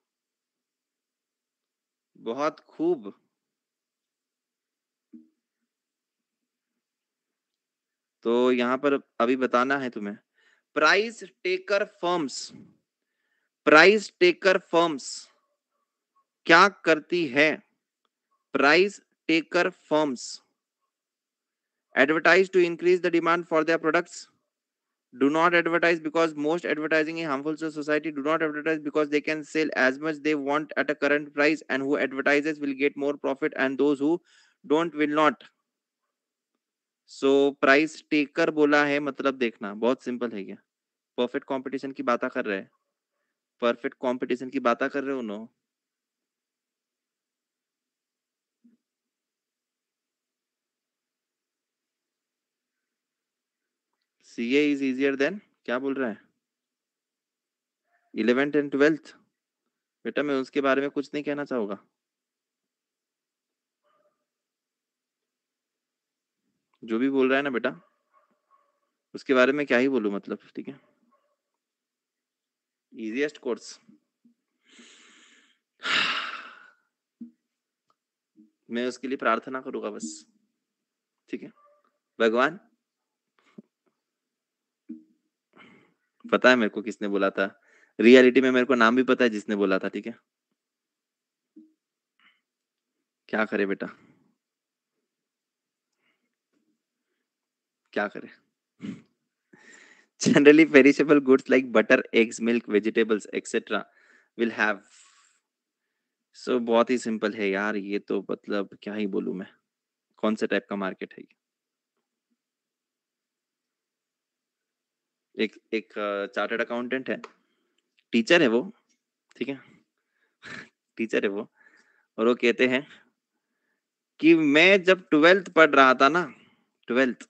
बहुत खूब तो यहां पर अभी बताना है तुम्हें price taker firms price taker firms क्या करती है price taker firms advertise to increase the demand for their products do not advertise because most advertising is harmful to society do not advertise because they can sell as much they want at a current price and who advertises will get more profit and those who don't will not so price taker बोला है मतलब देखना बहुत simple है क्या perfect competition की बातें कर रहे हैं परफेक्ट कंपटीशन की बातें कर रहे हो no C A is easier than क्या बोल रहा है इलेवेंथ एंड ट्वेल्थ बेटा मैं उसके बारे में कुछ नहीं कहना चाहूंगा जो भी बोल रहा है ना बेटा उसके बारे में क्या ही बोलू मतलब ठीक है इजिएस्ट कोर्स मैं उसके लिए प्रार्थना करूंगा बस ठीक है भगवान पता है मेरे को किसने बोला था रियलिटी में मेरे को नाम भी पता है जिसने बोला था ठीक है क्या करे बेटा क्या करे generally perishable goods like butter eggs milk vegetables etcetera will have so बहुत ही सिंपल है यार ये तो मतलब क्या ही बोलू मैं कौन से टाइप का मार्केट है ये एक एक चार्टर्ड अकाउंटेंट है टीचर है वो ठीक है टीचर है वो और वो कहते हैं कि मैं जब ट्वेल्थ पढ़ रहा था ना ट्वेल्थ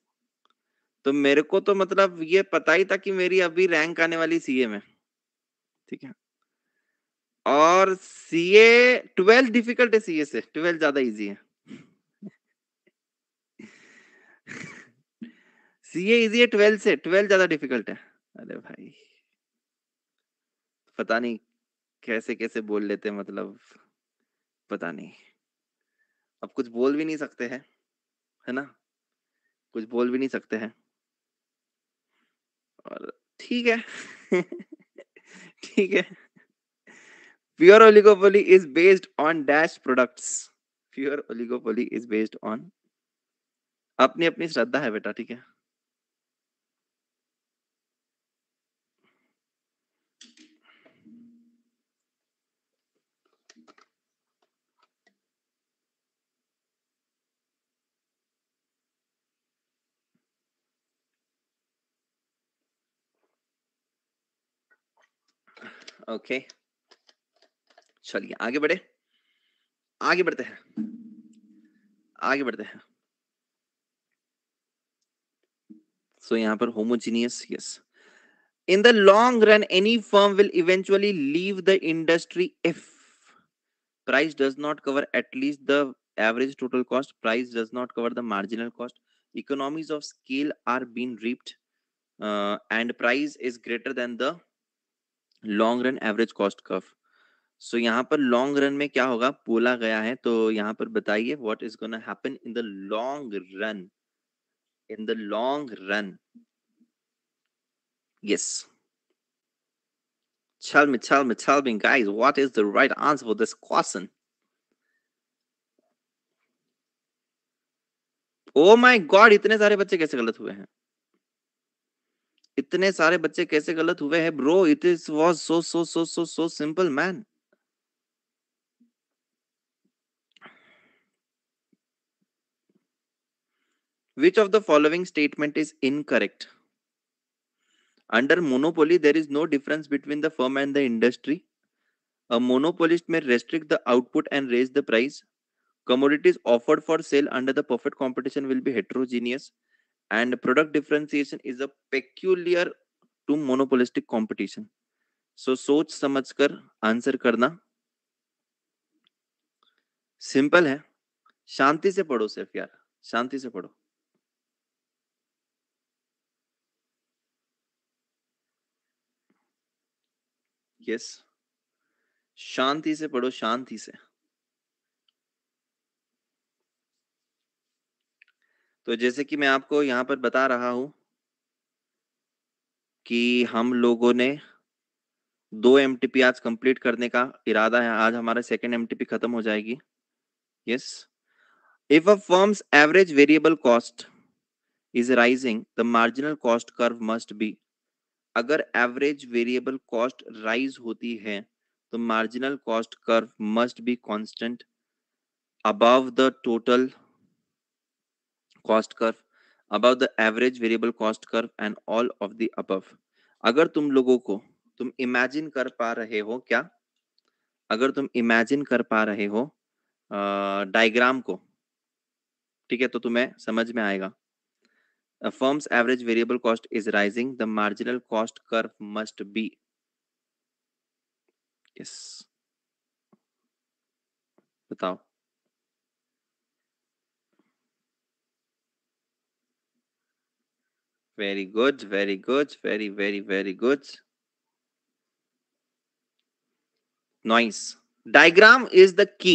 तो मेरे को तो मतलब ये पता ही था कि मेरी अभी रैंक आने वाली सीए में ठीक है और सीए ट्वेल्थ डिफिकल्ट है सीए से ट्वेल्थ ज्यादा इजी है सीए इजी है ट्वेल्थ से ट्वेल्थ ज्यादा डिफिकल्ट है अरे भाई पता नहीं कैसे कैसे बोल लेते मतलब पता नहीं अब कुछ बोल भी नहीं सकते हैं है ना कुछ बोल भी नहीं सकते हैं और ठीक है ठीक है pure oligopoly is based on dash products pure oligopoly is based on अपनी अपनी श्रद्धा है बेटा ठीक है ओके चलिए आगे बढ़े आगे बढ़ते हैं आगे बढ़ते हैं सो यहां पर homogeneous yes in the long run any firm will eventually leave the industry if price does not cover at least the average total cost price does not cover the marginal cost economies of scale are been reaped and price is greater than the long run average cost curve so यहाँ पर long run में क्या होगा बोला गया है तो यहाँ पर बताइए what is gonna happen in the long run in the long run yes Tell me, tell me, tell me, guys, what is the right answer for this question? Oh my God, इतने सारे बच्चे कैसे गलत हुए हैं इतने सारे बच्चे कैसे गलत हुए हैं bro it is was so so so so so simple man which of the following statement is incorrect under monopoly there is no difference between the firm and the industry a monopolist may restrict the output and raise the price commodities offered for sale under the perfect competition will be heterogeneous and product differentiation is a peculiar to monopolistic competition so soch समझकर answer करना simple है शांति से पढ़ो सिर्फ यार शांति से पढ़ो यस yes. शांति से पढ़ो शांति से तो जैसे कि मैं आपको यहाँ पर बता रहा हूं कि हम लोगों ने दो एम आज कंप्लीट करने का इरादा है आज हमारा सेकेंड एम खत्म हो जाएगी yes if a firms average variable cost is rising the marginal cost curve must be अगर एवरेज वेरिएबल कॉस्ट राइज होती है तो marginal cost curve must be constant अब the total cost curve, above the average variable cost curve and all of the above. अगर तुम लोगों को तुम इमेजिन कर पा रहे हो क्या अगर तुम इमेजिन कर पा रहे हो डायग्राम को ठीक है तो तुम्हें समझ में आएगा firms average variable cost is rising the marginal cost curve must be yes बताओ very good, very good, very, very, very good. Nice. Diagram is the key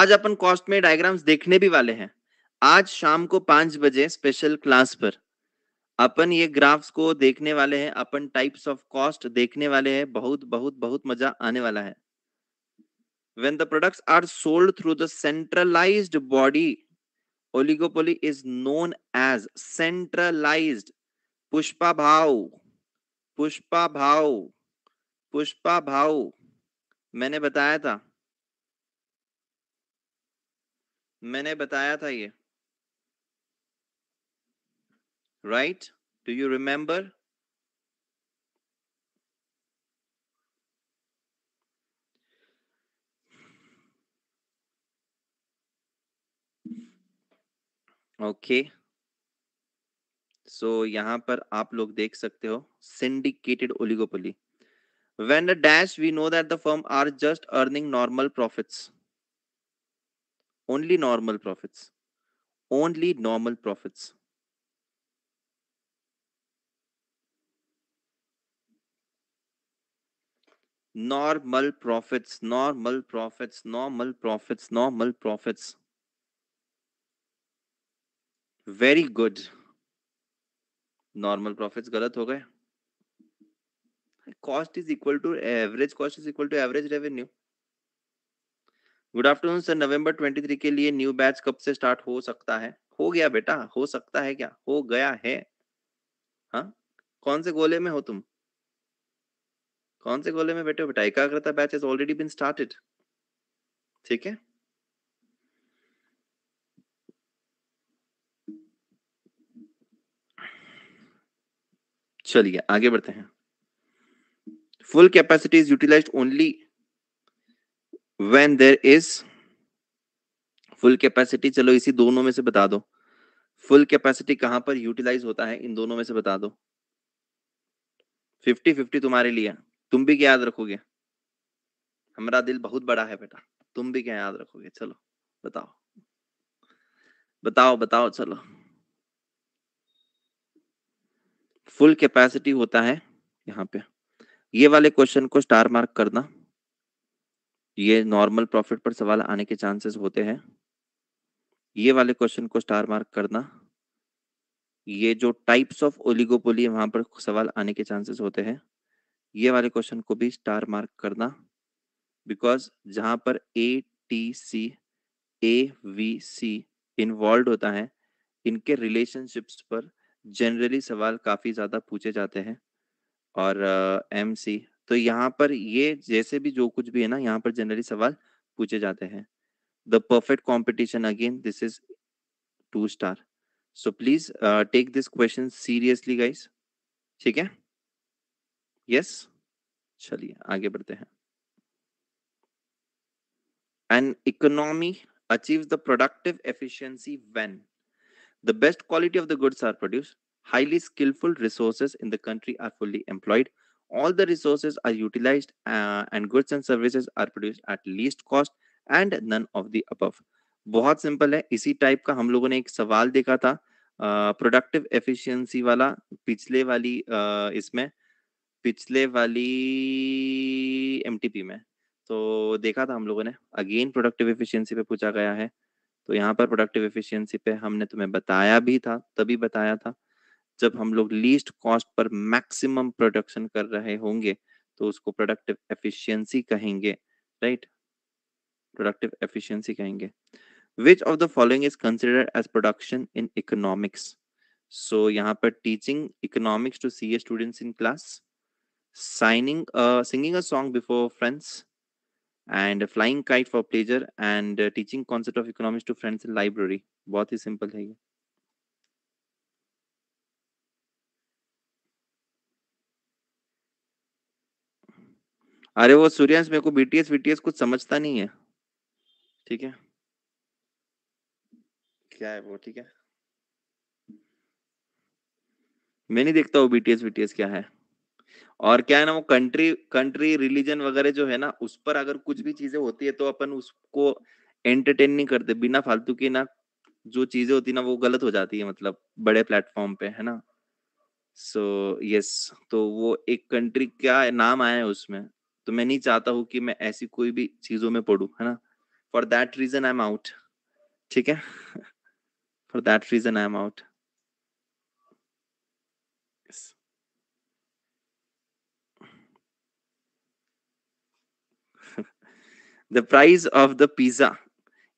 आज अपन कॉस्ट में डायग्राम्स देखने भी वाले हैं आज शाम को पांच बजे स्पेशल क्लास पर अपन ये ग्राफ्स को देखने वाले हैं अपन टाइप्स ऑफ कॉस्ट देखने वाले हैं बहुत बहुत बहुत मजा आने वाला है when the product are sold through the centralise body oligopoly is known as centralized pushpa bhav pushpa bhav pushpa bhav maine bataya tha maine bataya tha ye right do you remember okay so यहां पर आप लोग देख सकते हो syndicated oligopoly when dash we know that the firm are just earning normal profits only normal profits only normal profits normal profits normal profits normal profits normal profits very good normal profits गलत हो गए cost is equal to average cost is equal to average revenue good afternoon sir नवंबर 23 के लिए new batch कब से start हो सकता है हो गया बेटा हो सकता है क्या हो गया है हा? कौन से गोले में हो तुम कौन से गोले में बैठे हो बेटा Ekagrata batch is already been started ठीक है चलिए आगे बढ़ते हैं full capacity is utilise only when there is full capacity चलो इसी दोनों में से बता दो फुल कैपेसिटी कहां पर यूटिलाइज होता है इन दोनों में से बता दो फिफ्टी फिफ्टी तुम्हारे लिए तुम भी क्या याद रखोगे हमारा दिल बहुत बड़ा है बेटा तुम भी क्या याद रखोगे चलो बताओ बताओ बताओ चलो फुल कैपेसिटी होता है यहाँ पे ये वाले क्वेश्चन को स्टार मार्क करना ये नॉर्मल प्रॉफिट पर सवाल आने के चांसेस होते हैं ये वाले क्वेश्चन को स्टार मार्क करना ये जो टाइप्स ऑफ ओलिगोपोली वहां पर सवाल आने के चांसेस होते हैं ये वाले क्वेश्चन को भी स्टार मार्क करना बिकॉज जहां पर A T C A V C involve होता है इनके रिलेशनशिप्स पर जनरली सवाल काफ़ी ज़्यादा पूछे जाते हैं और एम सी तो यहाँ पर ये जैसे भी जो कुछ भी है ना यहाँ पर जनरली सवाल पूछे जाते हैं the perfect competition again this is two star so please take this question seriously guys ठीक है यस चलिए आगे बढ़ते हैं and economy achieve the productive efficiency when The best quality of the goods are produced. Highly skillful resources in the country are fully employed. All the resources are utilized uh, and goods and services are produced at least cost and none of the above. बहुत simple है इसी type का हम लोगों ने एक सवाल देखा था प्रोडक्टिव एफिशिएंसी वाला पिछले वाली uh, इसमें पिछले वाली एमटीपी में तो देखा था हम लोगों ने अगेन प्रोडक्टिव एफिशिएंसी पे पूछा गया है तो यहाँ पर प्रोडक्टिव एफिशिएंसी पे हमने तुम्हें बताया भी था तभी बताया था जब हम लोग लीस्ट कॉस्ट पर मैक्सिमम प्रोडक्शन कर रहे होंगे तो उसको प्रोडक्टिव एफिशिएंसी कहेंगे राइट प्रोडक्टिव एफिशिएंसी कहेंगे which of the following is considered as production in economics so यहाँ पर teaching economics to C A students in class signing singing a song before friends and flying kite for pleasure and teaching concept of economics to friends in library बहुत ही simple है ये अरे वो सूर्यांश मेरे को बीटीएस बीटीएस कुछ समझता नहीं है ठीक है क्या है वो ठीक है मैं नहीं देखता हूँ बीटीएस बीटीएस क्या है और क्या है ना वो कंट्री कंट्री रिलीजन वगैरह जो है ना उस पर अगर कुछ भी चीजें होती है तो अपन उसको एंटरटेन नहीं करते बिना फालतू की ना जो चीजें होती ना वो गलत हो जाती है मतलब बड़े प्लेटफॉर्म पे है ना सो so, यस yes, तो वो एक कंट्री क्या नाम आया है उसमें तो मैं नहीं चाहता हूँ कि मैं ऐसी कोई भी चीजों में पढ़ू है ना for that reason I am out ठीक है for that reason I am out The price of the pizza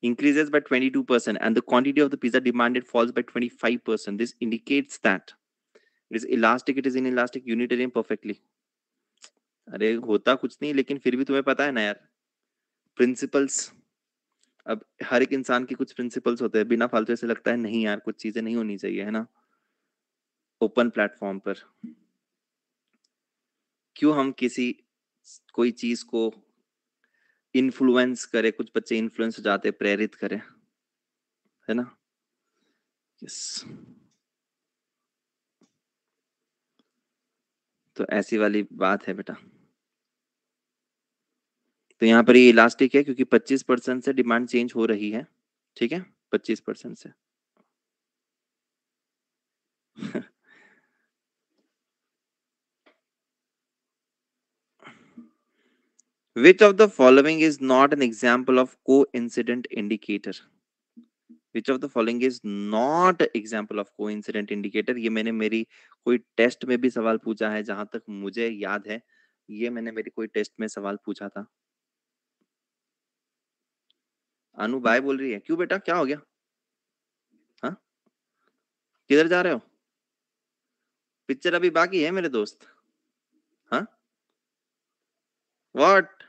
increases by 22%, and the quantity of the pizza demanded falls by 25%. This indicates that it is elastic, it is inelastic, unitarian perfectly. अरे होता कुछ नहीं लेकिन फिर भी तुम्हें पता है ना यार प्रिंसिपल्स अब हर एक इंसान के कुछ प्रिंसिपल्स होते हैं बिना फालतू ऐसे लगता है नहीं यार कुछ चीजें नहीं होनी चाहिए है ना ओपन प्लेटफॉर्म पर क्यों हम किसी कोई चीज को इन्फ्लुएंस करे कुछ बच्चे इन्फ्लुएंस हो जाते प्रेरित करे है ना यस तो ऐसी वाली बात है बेटा तो यहाँ पर ये इलास्टिक है क्योंकि 25 परसेंट से डिमांड चेंज हो रही है ठीक है 25 परसेंट से Which of the following is not an example of coincident indicator? Which of the following is not example of coincident indicator? ये मैंने मेरी कोई टेस्ट में भी सवाल पूछा है जहां तक मुझे याद है ये मैंने मेरी कोई टेस्ट में सवाल पूछा था अनु बाय बोल रही है क्यों बेटा क्या हो गया हाँ किधर जा रहे हो पिक्चर अभी बाकी है मेरे दोस्त हाँ what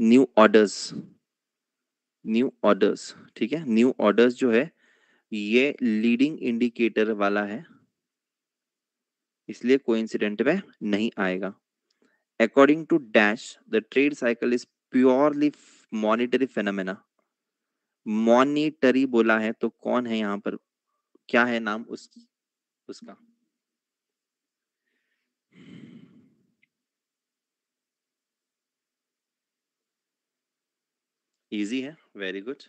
new orders new orders ठीक है न्यू ऑर्डर्स जो है ये लीडिंग इंडिकेटर वाला है इसलिए कोई इंसिडेंट में नहीं आएगा according to dash the trade cycle is purely monetary phenomena monetary बोला है तो कौन है यहां पर क्या है नाम उस उसका इजी है very good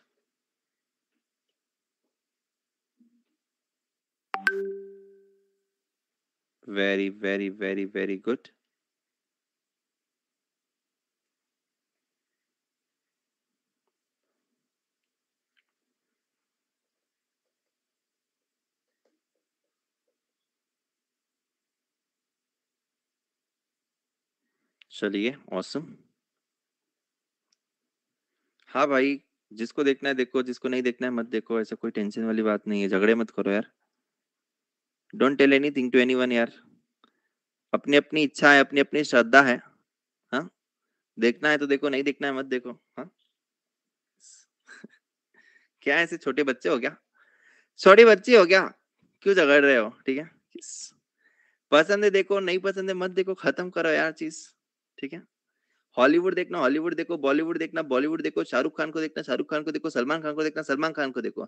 very very very very good चलिए ऑसम awesome. हाँ भाई जिसको देखना है देखो जिसको नहीं देखना है मत देखो ऐसा कोई टेंशन वाली बात नहीं है झगड़े मत करो यार don't tell thing to one यार अपनी अपनी इच्छा है अपनी अपनी श्रद्धा है हा? देखना है तो देखो नहीं देखना है मत देखो हाँ क्या ऐसे छोटे बच्चे हो क्या छोटे बच्चे हो क्या क्यों झगड़ रहे हो ठीक है पसंद है देखो नहीं पसंद है मत देखो खत्म करो यार चीज ठीक है हॉलीवुड देखना हॉलीवुड देखो बॉलीवुड देखना बॉलीवुड देखो शाहरुख खान को देखना शाहरुख खान को देखो सलमान खान को देखना सलमान खान को देखो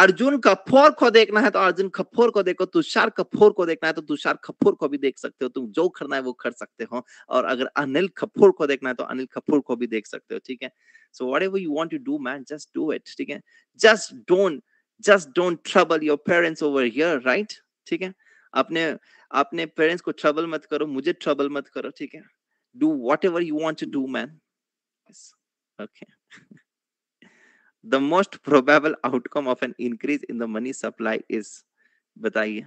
अर्जुन कपूर को देखना है तो अर्जुन कपूर को देखो तुषार कपूर को देखना है तो तुषार कपूर को भी देख सकते हो तुम जो करना है वो कर सकते हो और अगर अनिल कपूर को देखना है तो अनिल कपूर को भी देख सकते हो ठीक है so whatever you want to do man just do it ठीक है just don't just don't trouble your parents over here right ठीक है अपने अपने पेरेंट्स को ट्रबल मत करो मुझे ट्रबल मत करो ठीक है do whatever you want to do, man. Yes. Okay. the most probable outcome of an increase in the money supply is bataiye,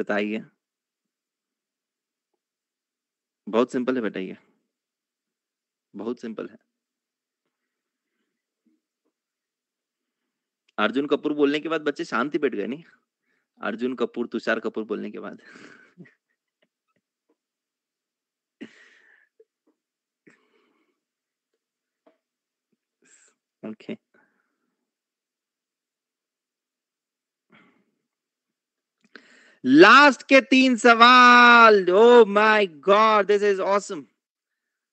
bataiye. बहुत सिंपल है बताइए बहुत सिंपल है अर्जुन कपूर बोलने के बाद बच्चे शांति बैठ गए नहीं अर्जुन कपूर तुषार कपूर बोलने के बाद Okay. Last, के तीन सवाल Oh my God, this is awesome.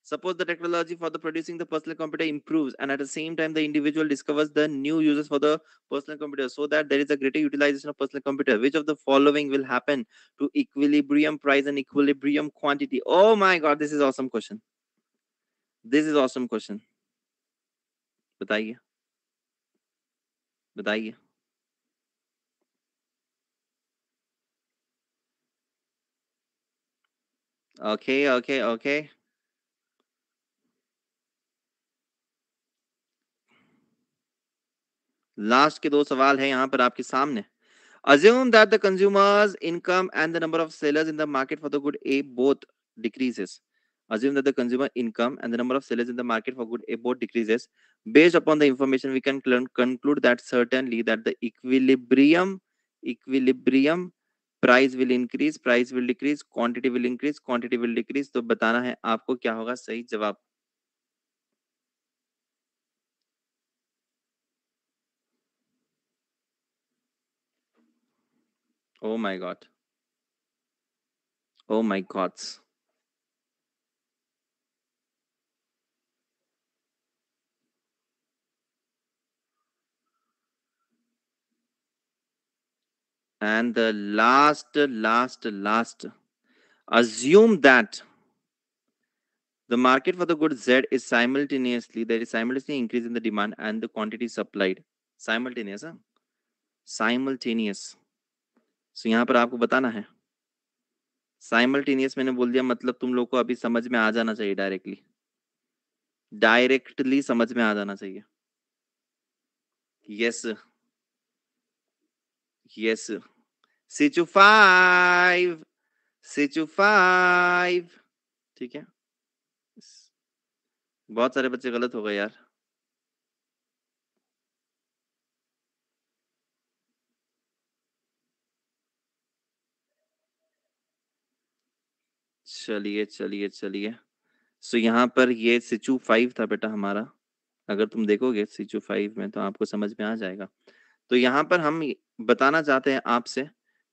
Suppose the technology for the producing the personal computer improves, and at the same time, the individual discovers the new uses for the personal computer, so that there is a greater utilization of personal computer. Which of the following will happen to equilibrium price and equilibrium quantity? Oh my God, this is awesome question. This is awesome question. बताइए बताइए okay okay okay last के दो सवाल है यहां पर आपके सामने assume that the consumers income and the number of sellers in the market for the good A both decreases assume that the consumer income and the number of sellers in the market for good both decreases. Based upon the information, we can conclude that certainly that the equilibrium equilibrium price will increase price will decrease quantity will increase quantity will decrease to batana hai aapko kya hoga sahi jawab Oh my god. Oh my gods. and the last last last assume that the market for the good z is simultaneously there is simultaneously increase in the demand and the quantity supplied simultaneous huh? simultaneous so, yahan par aapko batana hai simultaneous मैंने बोल दिया मतलब तुम लोग को अभी समझ में आ जाना चाहिए डायरेक्टली डायरेक्टली समझ में आ जाना चाहिए yes yes. Yes. C to five. C to five. ठीक है बहुत सारे बच्चे गलत हो गए यार चलिए चलिए चलिए सो so, यहाँ पर ये सिचू फाइव था बेटा हमारा अगर तुम देखोगे सिचू फाइव में तो आपको समझ में आ जाएगा तो यहाँ पर हम बताना चाहते हैं आपसे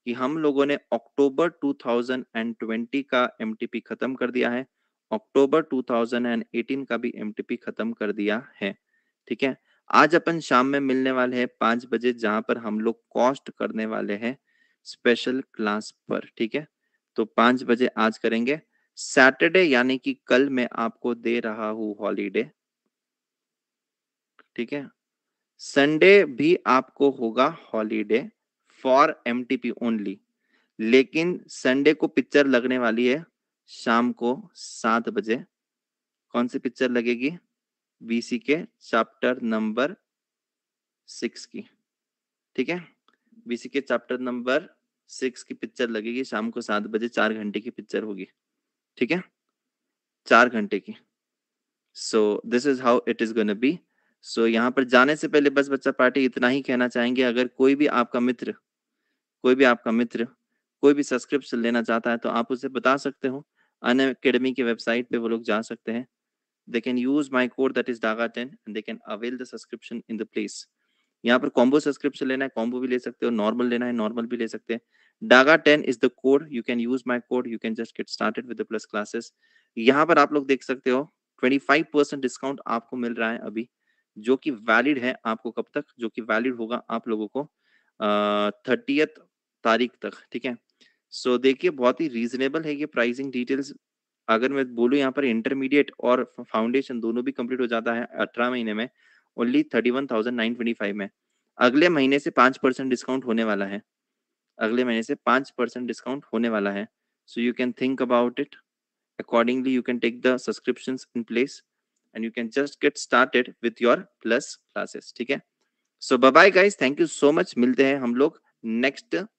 कि हम लोगों ने अक्टूबर 2020 का एम खत्म कर दिया है अक्टूबर 2018 का भी एम खत्म कर दिया है ठीक है आज अपन शाम में मिलने वाले हैं पांच बजे जहां पर हम लोग कॉस्ट करने वाले हैं स्पेशल क्लास पर ठीक है तो पांच बजे आज करेंगे सैटरडे यानी कि कल मैं आपको दे रहा हूँ हॉलीडे ठीक है संडे भी आपको होगा हॉलीडे फॉर एम ओनली लेकिन संडे को पिक्चर लगने वाली है शाम को सात बजे कौन सी पिक्चर लगेगी बीसी के चैप्टर नंबर सिक्स की ठीक है बीसी के चैप्टर नंबर सिक्स की पिक्चर लगेगी शाम को सात बजे चार घंटे की पिक्चर होगी ठीक है चार घंटे की so this is how it is gonna be so so, यहाँ पर जाने से पहले बस बच्चा पार्टी इतना ही कहना चाहेंगे अगर कोई भी आपका मित्र कोई भी आपका मित्र कोई भी सब्सक्रिप्शन लेना चाहता है तो आप उसे बता सकते हो अन अकेडमी की वेबसाइट पे वो लोग जा सकते हैं they can use my code that is Daga ten they can avail the subscription in the place यहाँ पर कॉम्बो सब्सक्रिप्शन लेना है कॉम्बो भी ले सकते हो नॉर्मल लेना है नॉर्मल भी ले सकते हैं Daga ten is the code you can use my code you can just get started with plus classes यहाँ पर आप लोग देख सकते हो ट्वेंटी फाइव परसेंट डिस्काउंट आपको मिल रहा है अभी जो कि वैलिड है आपको कब तक जो कि वैलिड होगा आप लोगों को थर्टी तारीख तक ठीक है सो so, देखिए बहुत ही रीजनेबल है ये प्राइसिंग डिटेल्स अगर मैं बोलूँ यहाँ पर इंटरमीडिएट और फाउंडेशन दोनों भी कंप्लीट हो जाता है अठारह महीने में only thirty one thousand nine twenty five में अगले महीने से पाँच परसेंट डिस्काउंट होने वाला है अगले महीने से पाँच परसेंट डिस्काउंट होने वाला है so you can think about it accordingly you can take the subscription in place and you can just get started with your plus classes okay so bye bye guys thank you so much मिलते हैं हम लोग next